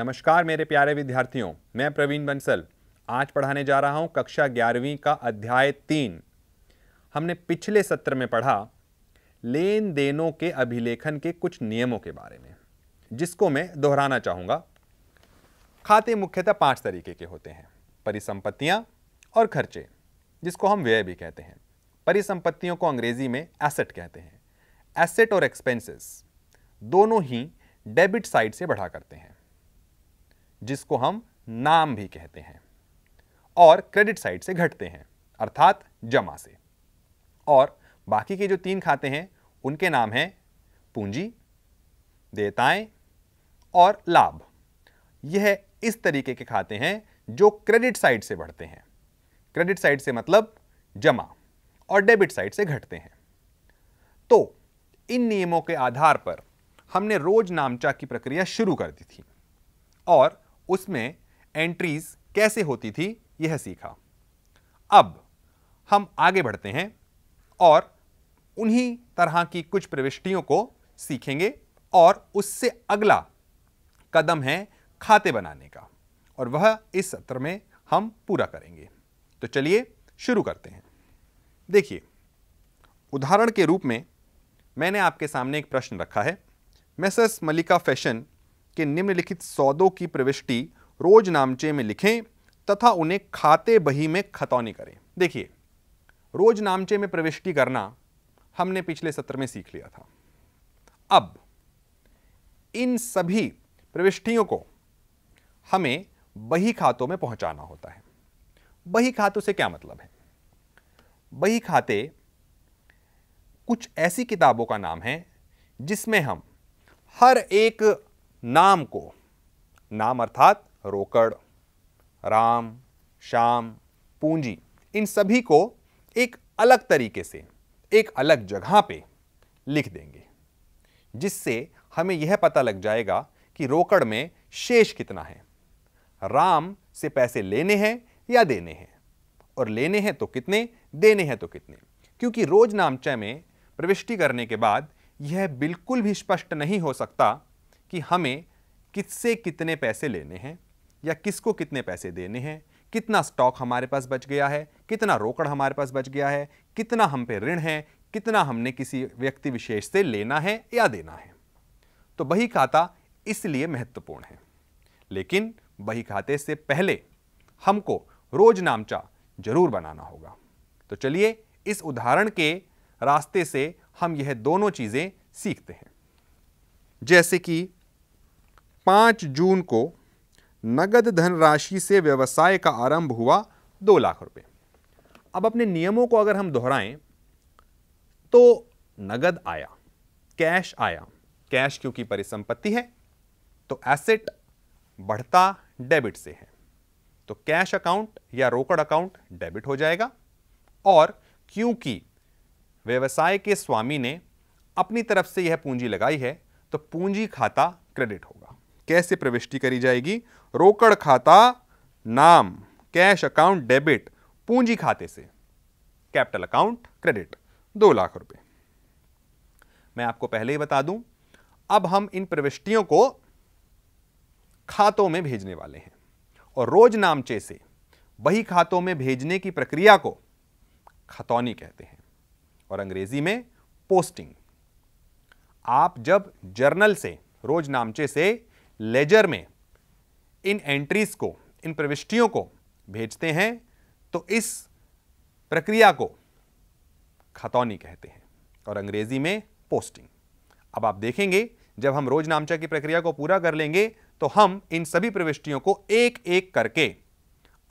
नमस्कार मेरे प्यारे विद्यार्थियों मैं प्रवीण बंसल आज पढ़ाने जा रहा हूं कक्षा ग्यारहवीं का अध्याय तीन हमने पिछले सत्र में पढ़ा लेन देनों के अभिलेखन के कुछ नियमों के बारे में जिसको मैं दोहराना चाहूँगा खाते मुख्यतः पाँच तरीके के होते हैं परिसंपत्तियाँ और खर्चे जिसको हम व्यय भी कहते हैं परिसंपत्तियों को अंग्रेजी में एसेट कहते हैं एसेट और एक्सपेंसेस दोनों ही डेबिट साइड से बढ़ा करते हैं जिसको हम नाम भी कहते हैं और क्रेडिट साइड से घटते हैं अर्थात जमा से और बाकी के जो तीन खाते हैं उनके नाम हैं पूंजी देताएं और लाभ यह इस तरीके के खाते हैं जो क्रेडिट साइड से बढ़ते हैं क्रेडिट साइड से मतलब जमा और डेबिट साइड से घटते हैं तो इन नियमों के आधार पर हमने रोज नामचा की प्रक्रिया शुरू कर दी थी और उसमें एंट्रीज कैसे होती थी यह सीखा अब हम आगे बढ़ते हैं और उन्हीं तरह की कुछ प्रविष्टियों को सीखेंगे और उससे अगला कदम है खाते बनाने का और वह इस सत्र में हम पूरा करेंगे तो चलिए शुरू करते हैं देखिए उदाहरण के रूप में मैंने आपके सामने एक प्रश्न रखा है मैसेस मलिका फैशन कि निम्नलिखित सौदों की प्रविष्टि रोज नामचे में लिखें तथा उन्हें खाते बही में खतौनी करें देखिए रोज नामचे में प्रविष्टि करना हमने पिछले सत्र में सीख लिया था अब इन सभी प्रविष्टियों को हमें बही खातों में पहुंचाना होता है बही खातों से क्या मतलब है बही खाते कुछ ऐसी किताबों का नाम है जिसमें हम हर एक नाम को नाम अर्थात रोकड़ राम श्याम पूंजी इन सभी को एक अलग तरीके से एक अलग जगह पे लिख देंगे जिससे हमें यह पता लग जाएगा कि रोकड़ में शेष कितना है राम से पैसे लेने हैं या देने हैं और लेने हैं तो कितने देने हैं तो कितने क्योंकि रोज नामचय में प्रविष्टि करने के बाद यह बिल्कुल भी स्पष्ट नहीं हो सकता कि हमें किससे कितने पैसे लेने हैं या किसको कितने पैसे देने हैं कितना स्टॉक हमारे पास बच गया है कितना रोकड़ हमारे पास बच गया है कितना हम पे ऋण है कितना हमने किसी व्यक्ति विशेष से लेना है या देना है तो बही खाता इसलिए महत्वपूर्ण है लेकिन बही खाते से पहले हमको रोज नामचा जरूर बनाना होगा तो चलिए इस उदाहरण के रास्ते से हम यह दोनों चीज़ें सीखते हैं जैसे कि पाँच जून को नगद धनराशि से व्यवसाय का आरंभ हुआ दो लाख रुपए अब अपने नियमों को अगर हम दोहराएं तो नगद आया कैश आया कैश क्योंकि परिसंपत्ति है तो एसेट बढ़ता डेबिट से है तो कैश अकाउंट या रोकड़ अकाउंट डेबिट हो जाएगा और क्योंकि व्यवसाय के स्वामी ने अपनी तरफ से यह पूंजी लगाई है तो पूंजी खाता क्रेडिट होगा कैसे प्रविष्टि करी जाएगी रोकड़ खाता नाम कैश अकाउंट डेबिट पूंजी खाते से कैपिटल अकाउंट क्रेडिट दो लाख रुपए मैं आपको पहले ही बता दूं अब हम इन प्रविष्टियों को खातों में भेजने वाले हैं और रोज नामचे से वही खातों में भेजने की प्रक्रिया को खतौनी कहते हैं और अंग्रेजी में पोस्टिंग आप जब जर्नल से रोज नामचे से लेजर में इन एंट्रीज को इन प्रविष्टियों को भेजते हैं तो इस प्रक्रिया को खतौनी कहते हैं और अंग्रेजी में पोस्टिंग अब आप देखेंगे जब हम रोज नामचा की प्रक्रिया को पूरा कर लेंगे तो हम इन सभी प्रविष्टियों को एक एक करके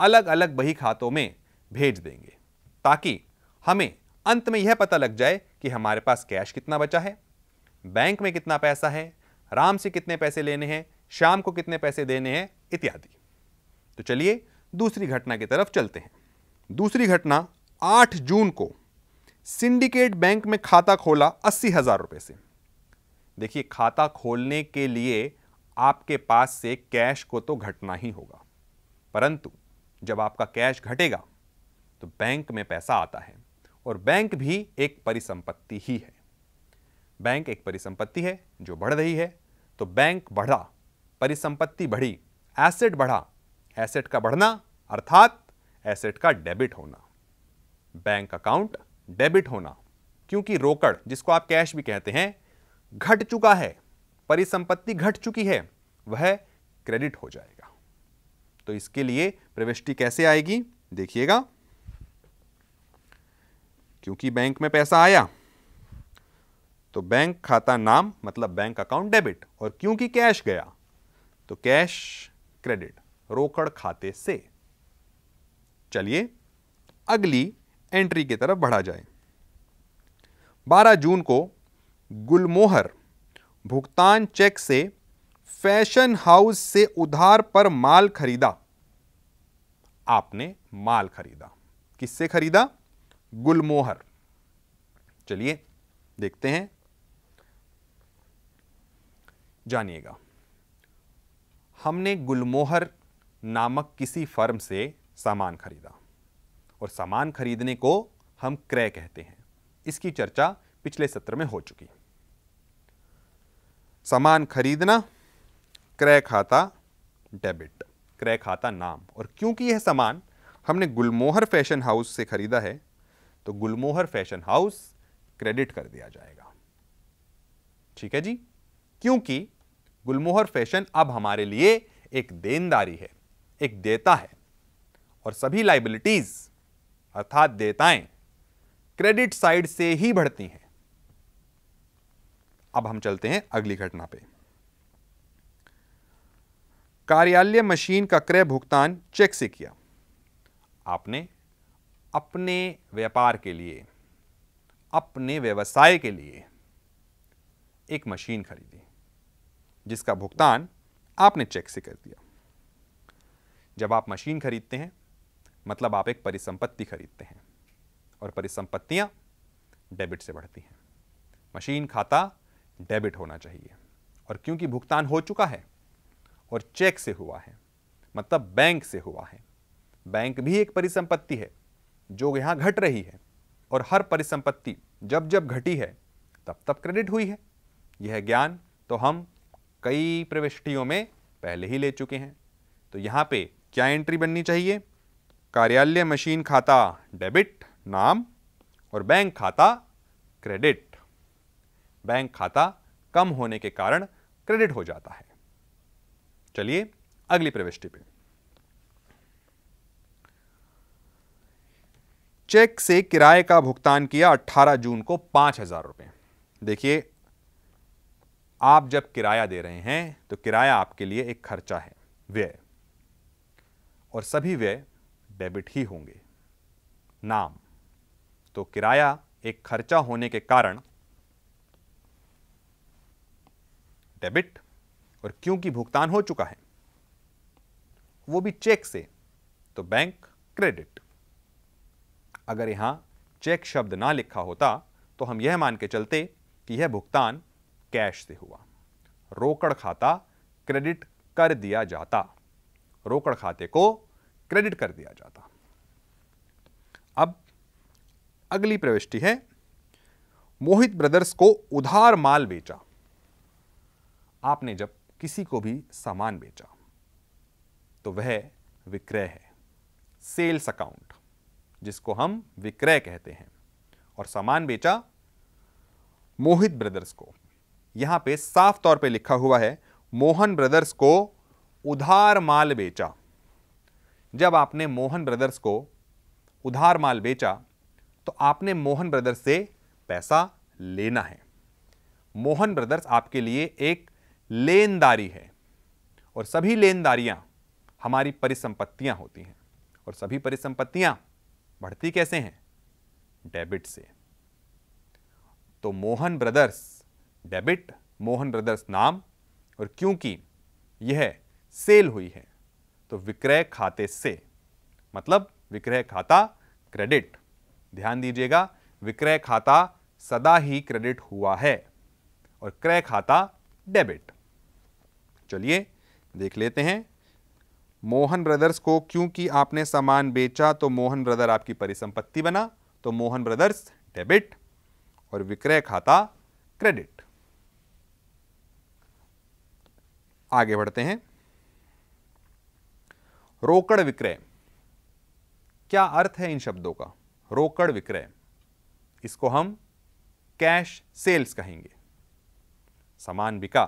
अलग अलग बही खातों में भेज देंगे ताकि हमें अंत में यह पता लग जाए कि हमारे पास कैश कितना बचा है बैंक में कितना पैसा है राम से कितने पैसे लेने हैं शाम को कितने पैसे देने हैं इत्यादि तो चलिए दूसरी घटना की तरफ चलते हैं दूसरी घटना 8 जून को सिंडिकेट बैंक में खाता खोला अस्सी हजार रुपये से देखिए खाता खोलने के लिए आपके पास से कैश को तो घटना ही होगा परंतु जब आपका कैश घटेगा तो बैंक में पैसा आता है और बैंक भी एक परिसंपत्ति ही है बैंक एक परिसंपत्ति है जो बढ़ रही है तो बैंक बढ़ा परिसंपत्ति बढ़ी एसेट बढ़ा एसेट का बढ़ना अर्थात एसेट का डेबिट होना बैंक अकाउंट डेबिट होना क्योंकि रोकड़ जिसको आप कैश भी कहते हैं घट चुका है परिसंपत्ति घट चुकी है वह क्रेडिट हो जाएगा तो इसके लिए प्रविष्टि कैसे आएगी देखिएगा क्योंकि बैंक में पैसा आया तो बैंक खाता नाम मतलब बैंक अकाउंट डेबिट और क्योंकि कैश गया तो कैश क्रेडिट रोकड़ खाते से चलिए अगली एंट्री की तरफ बढ़ा जाए 12 जून को गुलमोहर भुगतान चेक से फैशन हाउस से उधार पर माल खरीदा आपने माल खरीदा किससे खरीदा गुलमोहर चलिए देखते हैं जानिएगा हमने गुलमोहर नामक किसी फर्म से सामान खरीदा और सामान खरीदने को हम क्रय कहते हैं इसकी चर्चा पिछले सत्र में हो चुकी सामान खरीदना क्रय खाता डेबिट क्रय खाता नाम और क्योंकि यह सामान हमने गुलमोहर फैशन हाउस से खरीदा है तो गुलमोहर फैशन हाउस क्रेडिट कर दिया जाएगा ठीक है जी क्योंकि गुलमोहर फैशन अब हमारे लिए एक देनदारी है एक देता है और सभी लाइबिलिटीज अर्थात देताएं क्रेडिट साइड से ही बढ़ती हैं अब हम चलते हैं अगली घटना पे कार्यालय मशीन का क्रय भुगतान चेक से किया आपने अपने व्यापार के लिए अपने व्यवसाय के लिए एक मशीन खरीदी जिसका भुगतान आपने चेक से कर दिया जब आप मशीन खरीदते हैं मतलब आप एक परिसंपत्ति खरीदते हैं और परिसंपत्तियां डेबिट से बढ़ती हैं मशीन खाता डेबिट होना चाहिए और क्योंकि भुगतान हो चुका है और चेक से हुआ है मतलब बैंक से हुआ है बैंक भी एक परिसंपत्ति है जो यहाँ घट रही है और हर परिसंपत्ति जब जब घटी है तब तब क्रेडिट हुई है यह ज्ञान तो हम कई प्रविष्टियों में पहले ही ले चुके हैं तो यहाँ पे क्या एंट्री बननी चाहिए कार्यालय मशीन खाता डेबिट नाम और बैंक खाता क्रेडिट बैंक खाता कम होने के कारण क्रेडिट हो जाता है चलिए अगली प्रविष्टि पे चेक से किराए का भुगतान किया 18 जून को पांच हजार रुपए देखिए आप जब किराया दे रहे हैं तो किराया आपके लिए एक खर्चा है व्यय और सभी व्यय डेबिट ही होंगे नाम तो किराया एक खर्चा होने के कारण डेबिट और क्योंकि भुगतान हो चुका है वो भी चेक से तो बैंक क्रेडिट अगर यहां चेक शब्द ना लिखा होता तो हम यह मान के चलते कि यह भुगतान कैश से हुआ रोकड़ खाता क्रेडिट कर दिया जाता रोकड़ खाते को क्रेडिट कर दिया जाता अब अगली प्रविष्टि है मोहित ब्रदर्स को उधार माल बेचा आपने जब किसी को भी सामान बेचा तो वह विक्रय है सेल्स अकाउंट जिसको हम विक्रय कहते हैं और सामान बेचा मोहित ब्रदर्स को यहां पे साफ तौर पे लिखा हुआ है मोहन ब्रदर्स को उधार माल बेचा जब आपने मोहन ब्रदर्स को उधार माल बेचा तो आपने मोहन ब्रदर्स से पैसा लेना है मोहन ब्रदर्स आपके लिए एक लेनदारी है और सभी लेनदारियां हमारी परिसंपत्तियां होती हैं और सभी परिसंपत्तियां बढ़ती कैसे हैं डेबिट से तो Mohan brothers debit Mohan brothers नाम और क्योंकि यह सेल हुई है तो विक्रय खाते से मतलब विक्रय खाता क्रेडिट ध्यान दीजिएगा विक्रय खाता सदा ही क्रेडिट हुआ है और क्रय खाता डेबिट चलिए देख लेते हैं मोहन ब्रदर्स को क्योंकि आपने सामान बेचा तो मोहन ब्रदर आपकी परिसंपत्ति बना तो मोहन ब्रदर्स डेबिट और विक्रय खाता क्रेडिट आगे बढ़ते हैं रोकड़ विक्रय क्या अर्थ है इन शब्दों का रोकड़ विक्रय इसको हम कैश सेल्स कहेंगे सामान बिका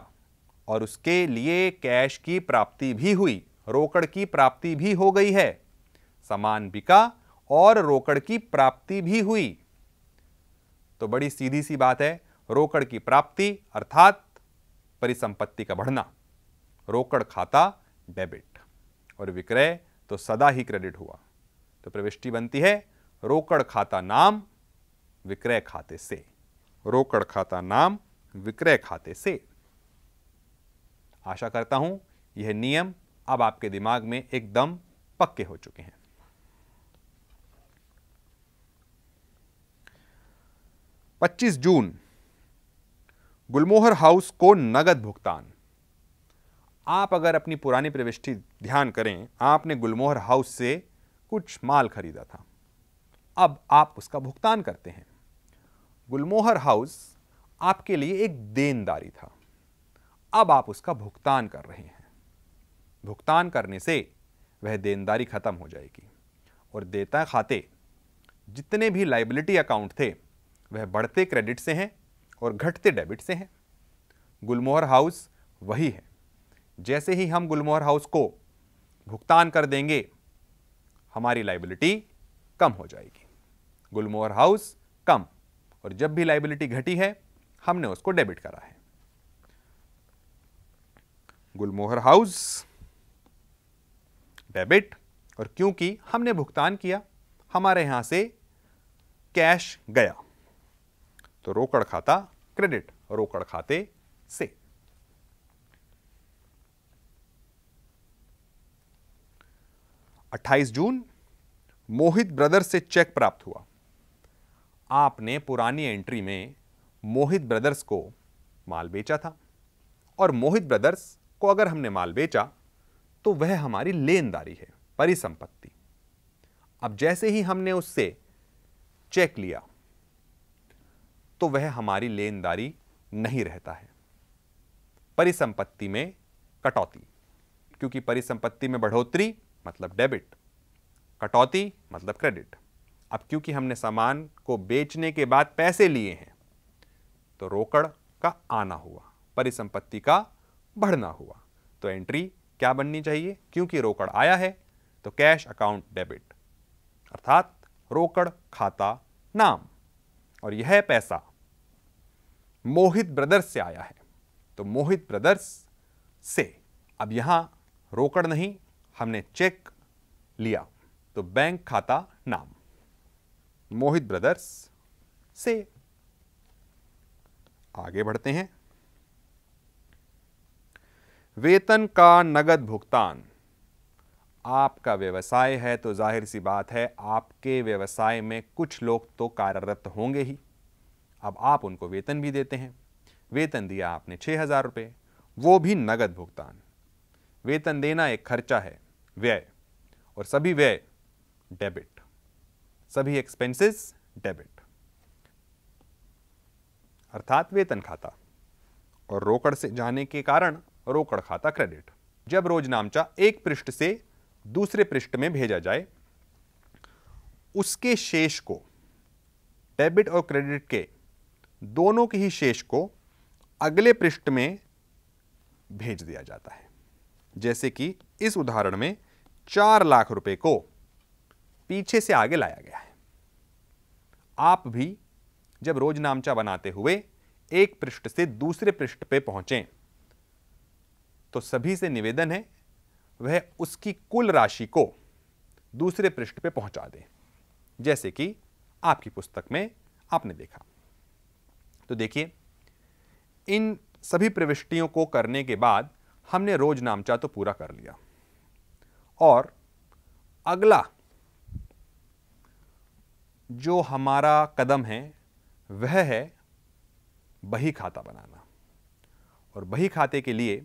और उसके लिए कैश की प्राप्ति भी हुई रोकड़ की प्राप्ति भी हो गई है सामान बिका और रोकड़ की प्राप्ति भी हुई तो बड़ी सीधी सी बात है रोकड़ की प्राप्ति अर्थात परिसंपत्ति का बढ़ना रोकड़ खाता डेबिट और विक्रय तो सदा ही क्रेडिट हुआ तो प्रविष्टि बनती है रोकड़ खाता नाम विक्रय खाते से रोकड़ खाता नाम विक्रय खाते से आशा करता हूं यह नियम अब आपके दिमाग में एकदम पक्के हो चुके हैं पच्चीस जून गुलमोहर हाउस को नगद भुगतान आप अगर अपनी पुरानी प्रविष्टि ध्यान करें आपने गुलमोहर हाउस से कुछ माल खरीदा था अब आप उसका भुगतान करते हैं गुलमोहर हाउस आपके लिए एक देनदारी था अब आप उसका भुगतान कर रहे हैं भुगतान करने से वह देनदारी ख़त्म हो जाएगी और देता खाते जितने भी लाइबिलिटी अकाउंट थे वह बढ़ते क्रेडिट से हैं और घटते डेबिट से हैं गुलमोहर हाउस वही है जैसे ही हम गुलमोहर हाउस को भुगतान कर देंगे हमारी लाइबिलिटी कम हो जाएगी गुलमोहर हाउस कम और जब भी लाइबिलिटी घटी है हमने उसको डेबिट करा है गुलमोहर हाउस डेबिट और क्योंकि हमने भुगतान किया हमारे यहां से कैश गया तो रोकड़ खाता क्रेडिट रोकड़ खाते से 28 जून मोहित ब्रदर्स से चेक प्राप्त हुआ आपने पुरानी एंट्री में मोहित ब्रदर्स को माल बेचा था और मोहित ब्रदर्स को अगर हमने माल बेचा तो वह हमारी लेनदारी है परिसंपत्ति अब जैसे ही हमने उससे चेक लिया तो वह हमारी लेनदारी नहीं रहता है परिसंपत्ति में कटौती क्योंकि परिसंपत्ति में बढ़ोतरी मतलब डेबिट कटौती मतलब क्रेडिट अब क्योंकि हमने सामान को बेचने के बाद पैसे लिए हैं तो रोकड़ का आना हुआ परिसंपत्ति का बढ़ना हुआ तो एंट्री क्या बननी चाहिए क्योंकि रोकड़ आया है तो कैश अकाउंट डेबिट अर्थात रोकड़ खाता नाम और यह पैसा मोहित ब्रदर्स से आया है तो मोहित ब्रदर्स से अब यहां रोकड़ नहीं हमने चेक लिया तो बैंक खाता नाम मोहित ब्रदर्स से आगे बढ़ते हैं वेतन का नगद भुगतान आपका व्यवसाय है तो जाहिर सी बात है आपके व्यवसाय में कुछ लोग तो कार्यरत होंगे ही अब आप उनको वेतन भी देते हैं वेतन दिया आपने छह हज़ार रुपये वो भी नगद भुगतान वेतन देना एक खर्चा है व्यय और सभी व्यय डेबिट सभी एक्सपेंसेस डेबिट अर्थात वेतन खाता और रोकड़ से जाने के कारण रोकड़ खाता क्रेडिट जब रोजनामचा एक पृष्ठ से दूसरे पृष्ठ में भेजा जाए उसके शेष को डेबिट और क्रेडिट के दोनों के ही शेष को अगले पृष्ठ में भेज दिया जाता है जैसे कि इस उदाहरण में चार लाख रुपए को पीछे से आगे लाया गया है आप भी जब रोज नामचा बनाते हुए एक पृष्ठ से दूसरे पृष्ठ पे पहुंचे तो सभी से निवेदन है वह उसकी कुल राशि को दूसरे पृष्ठ पे पहुंचा दें जैसे कि आपकी पुस्तक में आपने देखा तो देखिए इन सभी प्रविष्टियों को करने के बाद हमने रोज नामचा तो पूरा कर लिया और अगला जो हमारा कदम है वह है बही खाता बनाना और बही खाते के लिए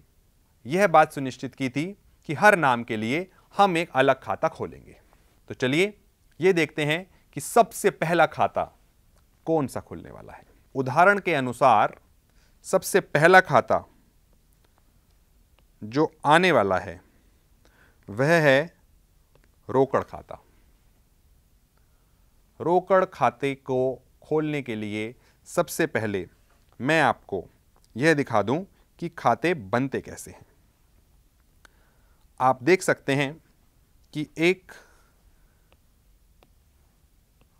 यह बात सुनिश्चित की थी कि हर नाम के लिए हम एक अलग खाता खोलेंगे तो चलिए ये देखते हैं कि सबसे पहला खाता कौन सा खुलने वाला है उदाहरण के अनुसार सबसे पहला खाता जो आने वाला है वह है रोकड़ खाता रोकड़ खाते को खोलने के लिए सबसे पहले मैं आपको यह दिखा दूं कि खाते बनते कैसे हैं आप देख सकते हैं कि एक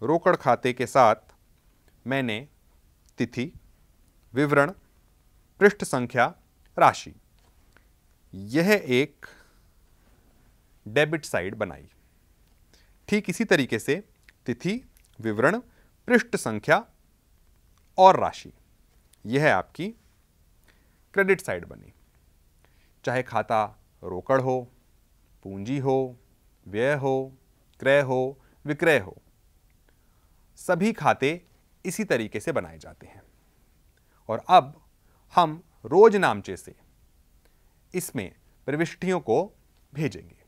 रोकड़ खाते के साथ मैंने तिथि विवरण पृष्ठ संख्या राशि यह एक डेबिट साइड बनाई ठीक इसी तरीके से तिथि विवरण पृष्ठ संख्या और राशि यह है आपकी क्रेडिट साइड बनी चाहे खाता रोकड़ हो पूंजी हो व्यय हो क्रय हो विक्रय हो सभी खाते इसी तरीके से बनाए जाते हैं और अब हम रोज नामचे से इसमें प्रविष्टियों को भेजेंगे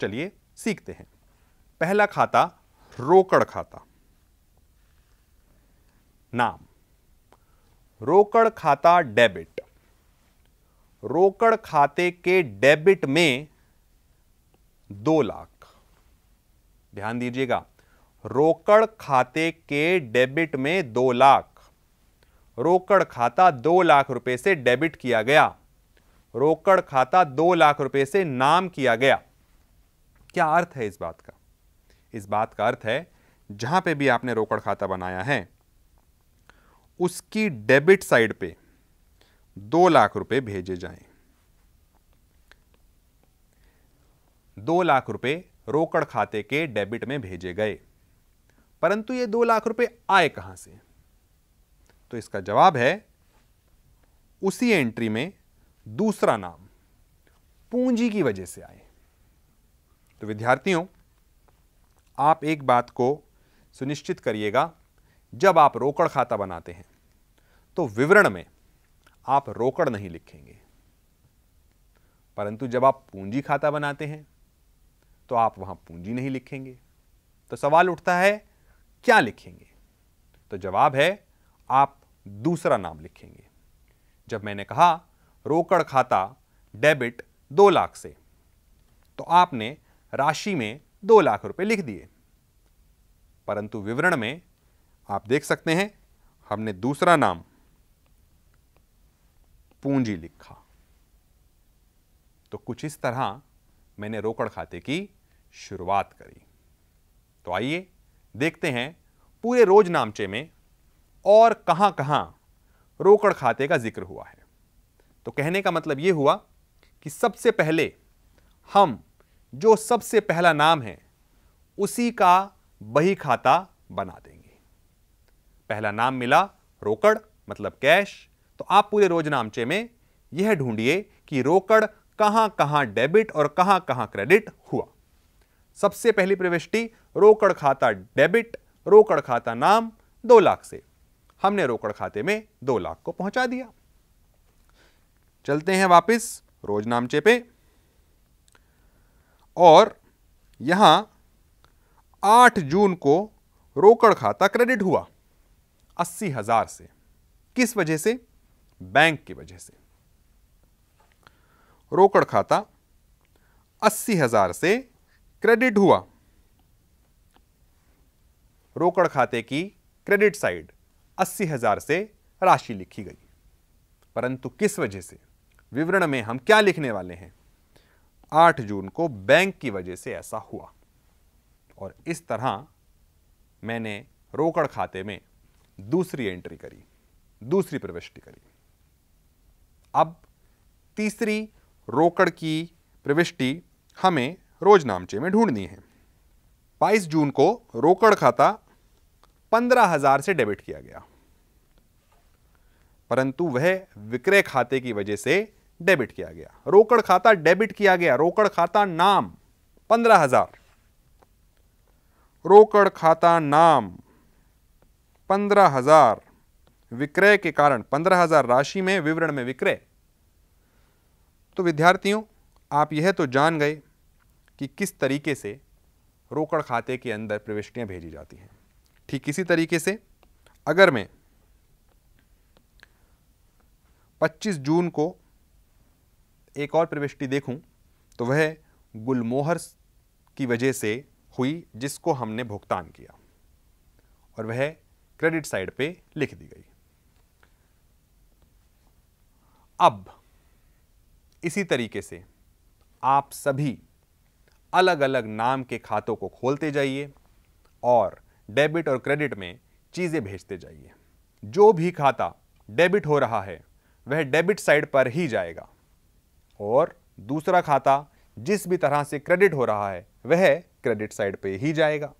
चलिए सीखते हैं पहला खाता रोकड़ खाता नाम रोकड़ खाता डेबिट रोकड़ खाते के डेबिट में दो लाख ध्यान दीजिएगा रोकड़ खाते के डेबिट में दो लाख रोकड़ खाता दो लाख रुपए से डेबिट किया गया रोकड़ खाता दो लाख रुपए से नाम किया गया क्या अर्थ है इस बात का इस बात का अर्थ है जहां पे भी आपने रोकड़ खाता बनाया है उसकी डेबिट साइड पे दो लाख रुपए भेजे जाएं दो लाख रुपए रोकड़ खाते के डेबिट में भेजे गए परंतु ये दो लाख रुपए आए कहां से तो इसका जवाब है उसी एंट्री में दूसरा नाम पूंजी की वजह से आए तो विद्यार्थियों आप एक बात को सुनिश्चित करिएगा जब आप रोकड़ खाता बनाते हैं तो विवरण में आप रोकड़ नहीं लिखेंगे परंतु जब आप पूंजी खाता बनाते हैं तो आप वहां पूंजी नहीं लिखेंगे तो सवाल उठता है क्या लिखेंगे तो जवाब है आप दूसरा नाम लिखेंगे जब मैंने कहा रोकड़ खाता डेबिट दो लाख से तो आपने राशि में दो लाख रुपए लिख दिए परंतु विवरण में आप देख सकते हैं हमने दूसरा नाम पूंजी लिखा तो कुछ इस तरह मैंने रोकड़ खाते की शुरुआत करी तो आइए देखते हैं पूरे रोज नामचे में और कहां कहां रोकड़ खाते का जिक्र हुआ है तो कहने का मतलब ये हुआ कि सबसे पहले हम जो सबसे पहला नाम है उसी का बही खाता बना देंगे पहला नाम मिला रोकड़ मतलब कैश तो आप पूरे रोजनामचे में यह ढूंढिए कि रोकड़ कहां कहां डेबिट और कहां कहां क्रेडिट हुआ सबसे पहली प्रविष्टि रोकड़ खाता डेबिट रोकड़ खाता नाम दो लाख से हमने रोकड़ खाते में दो लाख को पहुंचा दिया चलते हैं वापस रोजनामचे पे और यहाँ 8 जून को रोकड़ खाता क्रेडिट हुआ अस्सी हजार से किस वजह से बैंक की वजह से रोकड़ खाता अस्सी हजार से क्रेडिट हुआ रोकड़ खाते की क्रेडिट साइड अस्सी हजार से राशि लिखी गई परंतु किस वजह से विवरण में हम क्या लिखने वाले हैं 8 जून को बैंक की वजह से ऐसा हुआ और इस तरह मैंने रोकड़ खाते में दूसरी एंट्री करी दूसरी प्रविष्टि करी अब तीसरी रोकड़ की प्रविष्टि हमें रोज नामचे में ढूंढनी है 22 जून को रोकड़ खाता पंद्रह हजार से डेबिट किया गया परंतु वह विक्रय खाते की वजह से डेबिट किया गया रोकड़ खाता डेबिट किया गया रोकड़ खाता नाम पंद्रह हजार रोकड़ खाता नाम पंद्रह हजार विक्रय के कारण पंद्रह हजार राशि में विवरण में विक्रय तो विद्यार्थियों आप यह तो जान गए कि किस तरीके से रोकड़ खाते के अंदर प्रविष्टियां भेजी जाती हैं ठीक इसी तरीके से अगर मैं 25 जून को एक और प्रविष्टि देखूं तो वह गुलमोहर की वजह से हुई जिसको हमने भुगतान किया और वह क्रेडिट साइड पे लिख दी गई अब इसी तरीके से आप सभी अलग अलग नाम के खातों को खोलते जाइए और डेबिट और क्रेडिट में चीज़ें भेजते जाइए जो भी खाता डेबिट हो रहा है वह डेबिट साइड पर ही जाएगा और दूसरा खाता जिस भी तरह से क्रेडिट हो रहा है वह क्रेडिट साइड पे ही जाएगा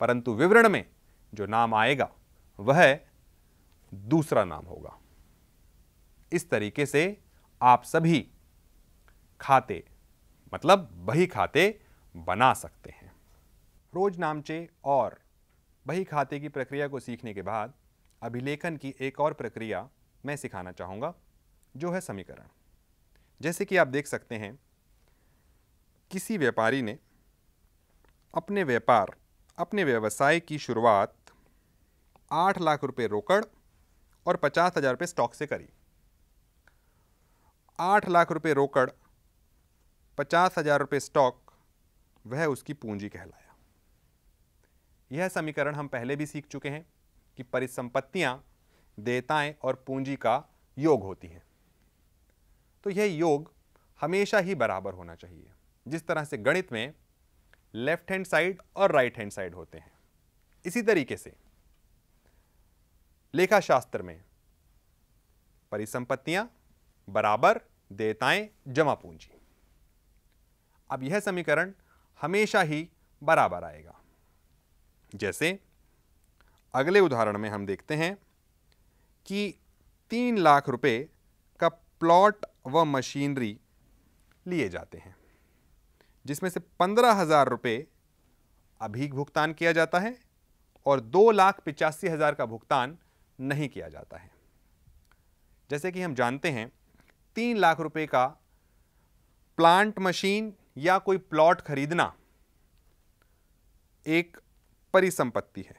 परंतु विवरण में जो नाम आएगा वह दूसरा नाम होगा इस तरीके से आप सभी खाते मतलब बही खाते बना सकते हैं रोज नामचे और बही खाते की प्रक्रिया को सीखने के बाद अभिलेखन की एक और प्रक्रिया मैं सिखाना चाहूँगा जो है समीकरण जैसे कि आप देख सकते हैं किसी व्यापारी ने अपने व्यापार अपने व्यवसाय की शुरुआत आठ लाख रुपए रोकड़ और पचास हज़ार रुपये स्टॉक से करी आठ लाख रुपए रोकड़ पचास हज़ार रुपये स्टॉक वह उसकी पूंजी कहलाया यह समीकरण हम पहले भी सीख चुके हैं कि परिसंपत्तियां देताएं और पूंजी का योग होती हैं तो यह योग हमेशा ही बराबर होना चाहिए जिस तरह से गणित में लेफ्ट हैंड साइड और राइट हैंड साइड होते हैं इसी तरीके से लेखा शास्त्र में परिसंपत्तियां बराबर देताएं जमा पूंजी अब यह समीकरण हमेशा ही बराबर आएगा जैसे अगले उदाहरण में हम देखते हैं कि तीन लाख रुपए का प्लॉट व मशीनरी लिए जाते हैं जिसमें से पंद्रह हज़ार रुपये अभी भुगतान किया जाता है और दो लाख पिचासी हज़ार का भुगतान नहीं किया जाता है जैसे कि हम जानते हैं तीन लाख रुपए का प्लांट मशीन या कोई प्लॉट खरीदना एक परिसंपत्ति है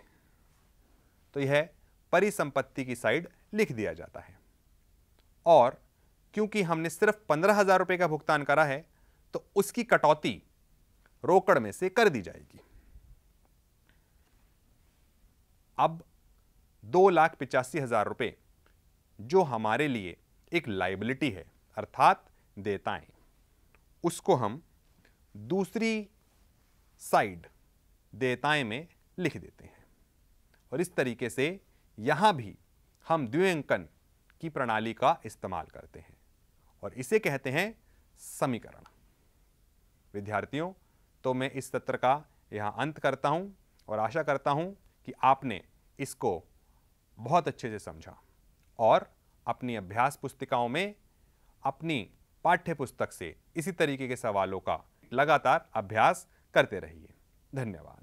तो यह परिसंपत्ति की साइड लिख दिया जाता है और क्योंकि हमने सिर्फ पंद्रह हज़ार रुपये का भुगतान करा है तो उसकी कटौती रोकड़ में से कर दी जाएगी अब दो लाख पिचासी हज़ार रुपये जो हमारे लिए एक लाइबिलिटी है अर्थात देताएं उसको हम दूसरी साइड देताएं में लिख देते हैं और इस तरीके से यहाँ भी हम द्व्यंकन की प्रणाली का इस्तेमाल करते हैं और इसे कहते हैं समीकरण विद्यार्थियों तो मैं इस सत्र का यहाँ अंत करता हूँ और आशा करता हूँ कि आपने इसको बहुत अच्छे से समझा और अपनी अभ्यास पुस्तिकाओं में अपनी पाठ्य पुस्तक से इसी तरीके के सवालों का लगातार अभ्यास करते रहिए धन्यवाद